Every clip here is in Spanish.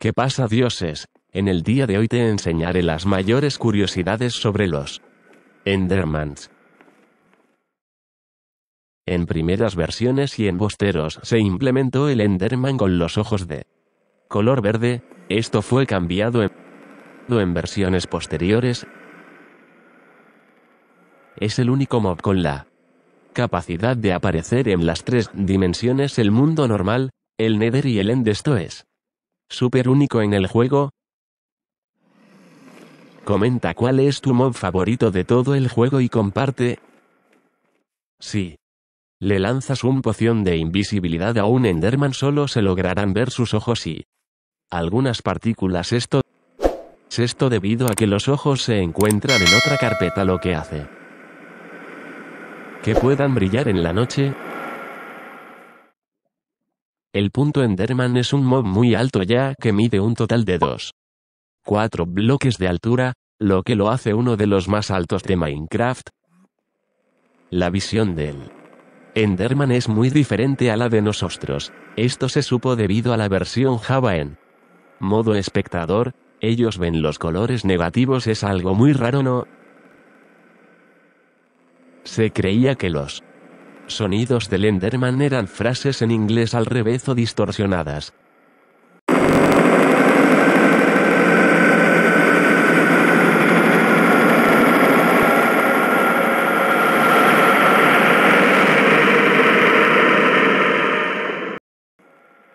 ¿Qué pasa dioses? En el día de hoy te enseñaré las mayores curiosidades sobre los Endermans. En primeras versiones y en bosteros se implementó el Enderman con los ojos de color verde, esto fue cambiado en, en versiones posteriores. Es el único mob con la capacidad de aparecer en las tres dimensiones el mundo normal, el Nether y el End esto es Super único en el juego. Comenta cuál es tu mob favorito de todo el juego y comparte. Sí. Le lanzas un poción de invisibilidad a un Enderman solo se lograrán ver sus ojos y algunas partículas esto esto debido a que los ojos se encuentran en otra carpeta lo que hace que puedan brillar en la noche el punto Enderman es un mob muy alto ya que mide un total de 2.4 bloques de altura, lo que lo hace uno de los más altos de Minecraft. La visión del Enderman es muy diferente a la de nosotros, esto se supo debido a la versión Java en modo espectador, ellos ven los colores negativos es algo muy raro, ¿no? Se creía que los sonidos de Lenderman eran frases en inglés al revés o distorsionadas.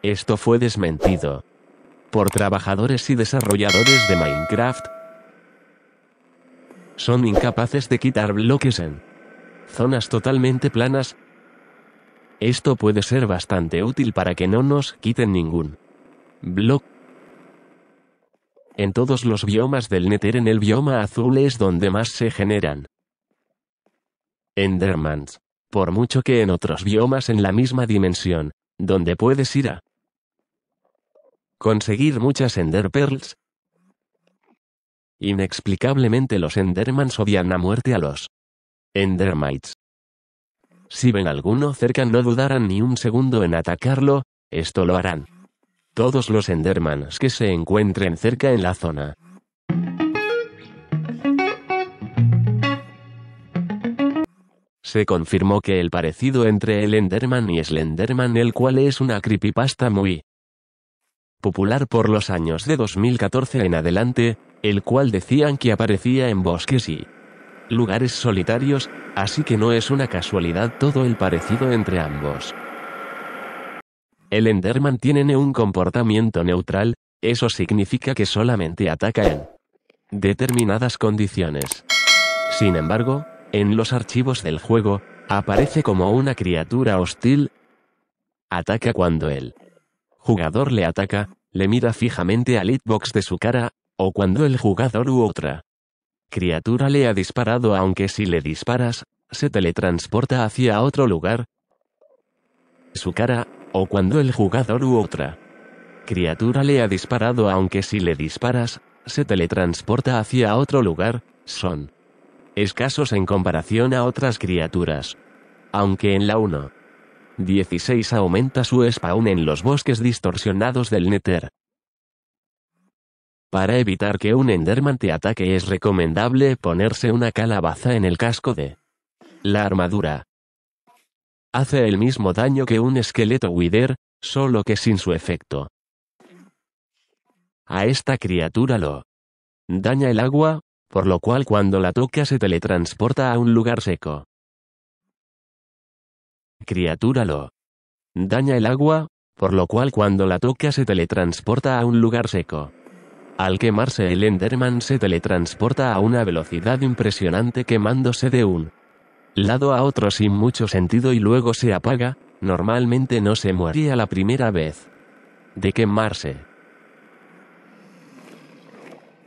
Esto fue desmentido por trabajadores y desarrolladores de Minecraft. Son incapaces de quitar bloques en zonas totalmente planas, esto puede ser bastante útil para que no nos quiten ningún bloque. En todos los biomas del Nether en el bioma azul es donde más se generan Endermans. Por mucho que en otros biomas en la misma dimensión, donde puedes ir a conseguir muchas Ender Pearls. Inexplicablemente los Endermans odian a muerte a los Endermites. Si ven alguno cerca no dudarán ni un segundo en atacarlo, esto lo harán. Todos los Endermans que se encuentren cerca en la zona. Se confirmó que el parecido entre el Enderman y Slenderman el cual es una creepypasta muy popular por los años de 2014 en adelante, el cual decían que aparecía en bosques y lugares solitarios, así que no es una casualidad todo el parecido entre ambos. El Enderman tiene un comportamiento neutral, eso significa que solamente ataca en determinadas condiciones. Sin embargo, en los archivos del juego, aparece como una criatura hostil. Ataca cuando el jugador le ataca, le mira fijamente al hitbox de su cara, o cuando el jugador u otra criatura le ha disparado aunque si le disparas, se teletransporta hacia otro lugar. Su cara, o cuando el jugador u otra criatura le ha disparado aunque si le disparas, se teletransporta hacia otro lugar, son escasos en comparación a otras criaturas. Aunque en la 1.16 16 aumenta su spawn en los bosques distorsionados del Nether. Para evitar que un Enderman te ataque es recomendable ponerse una calabaza en el casco de la armadura. Hace el mismo daño que un esqueleto Wither, solo que sin su efecto. A esta criatura lo daña el agua, por lo cual cuando la toca se teletransporta a un lugar seco. Criatura lo daña el agua, por lo cual cuando la toca se teletransporta a un lugar seco. Al quemarse el Enderman se teletransporta a una velocidad impresionante quemándose de un lado a otro sin mucho sentido y luego se apaga, normalmente no se a la primera vez de quemarse.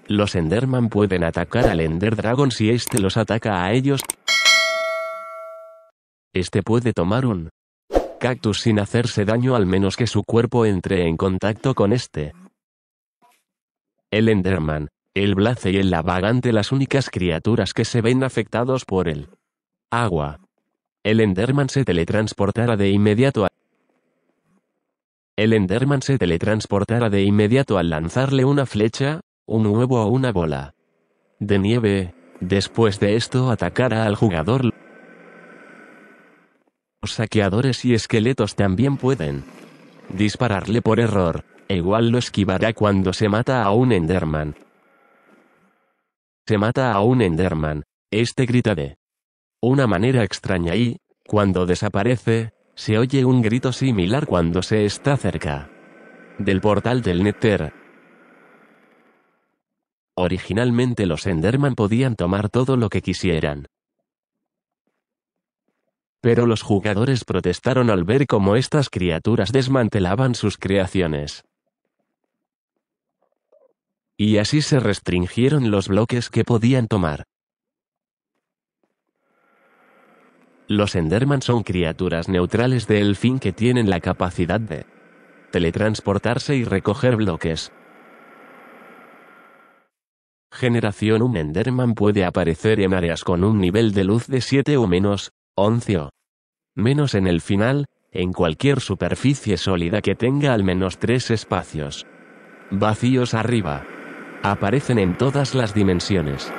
Los Enderman pueden atacar al Ender Dragon si éste los ataca a ellos. Este puede tomar un cactus sin hacerse daño al menos que su cuerpo entre en contacto con este el Enderman, el Blaze y el Lavagante las únicas criaturas que se ven afectados por el agua. El Enderman se teletransportará de inmediato el Enderman se teletransportará de inmediato al lanzarle una flecha, un huevo o una bola de nieve. Después de esto atacará al jugador. Los saqueadores y esqueletos también pueden dispararle por error igual lo esquivará cuando se mata a un Enderman. Se mata a un Enderman. Este grita de una manera extraña y, cuando desaparece, se oye un grito similar cuando se está cerca del portal del Nether. Originalmente los Enderman podían tomar todo lo que quisieran. Pero los jugadores protestaron al ver cómo estas criaturas desmantelaban sus creaciones y así se restringieron los bloques que podían tomar. Los Enderman son criaturas neutrales del fin que tienen la capacidad de teletransportarse y recoger bloques. Generación Un Enderman puede aparecer en áreas con un nivel de luz de 7 o menos, 11 o menos en el final, en cualquier superficie sólida que tenga al menos tres espacios vacíos arriba. Aparecen en todas las dimensiones.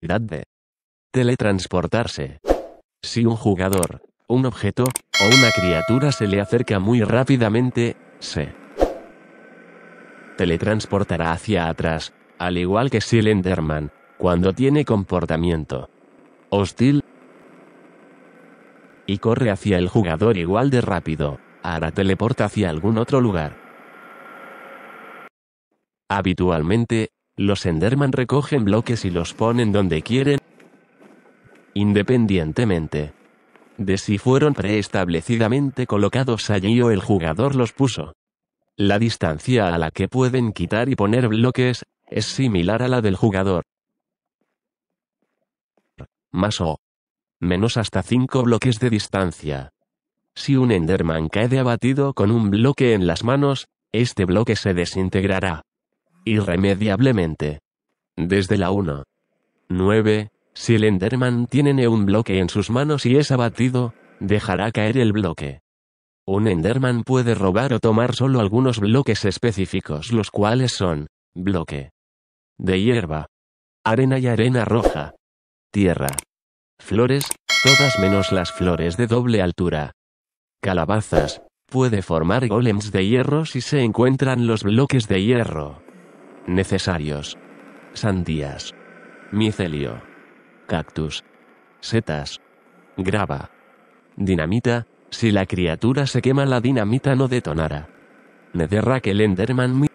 De teletransportarse. Si un jugador, un objeto, o una criatura se le acerca muy rápidamente, se teletransportará hacia atrás, al igual que Slenderman, cuando tiene comportamiento hostil y corre hacia el jugador igual de rápido, hará teleporta hacia algún otro lugar. Habitualmente, los Enderman recogen bloques y los ponen donde quieren, independientemente de si fueron preestablecidamente colocados allí o el jugador los puso. La distancia a la que pueden quitar y poner bloques es similar a la del jugador. Más o menos hasta 5 bloques de distancia. Si un Enderman cae de abatido con un bloque en las manos, este bloque se desintegrará irremediablemente. Desde la 1. 9. Si el Enderman tiene un bloque en sus manos y es abatido, dejará caer el bloque. Un Enderman puede robar o tomar solo algunos bloques específicos, los cuales son, bloque. De hierba. Arena y arena roja. Tierra. Flores, todas menos las flores de doble altura. Calabazas. Puede formar golems de hierro si se encuentran los bloques de hierro. Necesarios. Sandías. Micelio. Cactus. Setas. Grava. Dinamita. Si la criatura se quema la dinamita no detonará. que el Enderman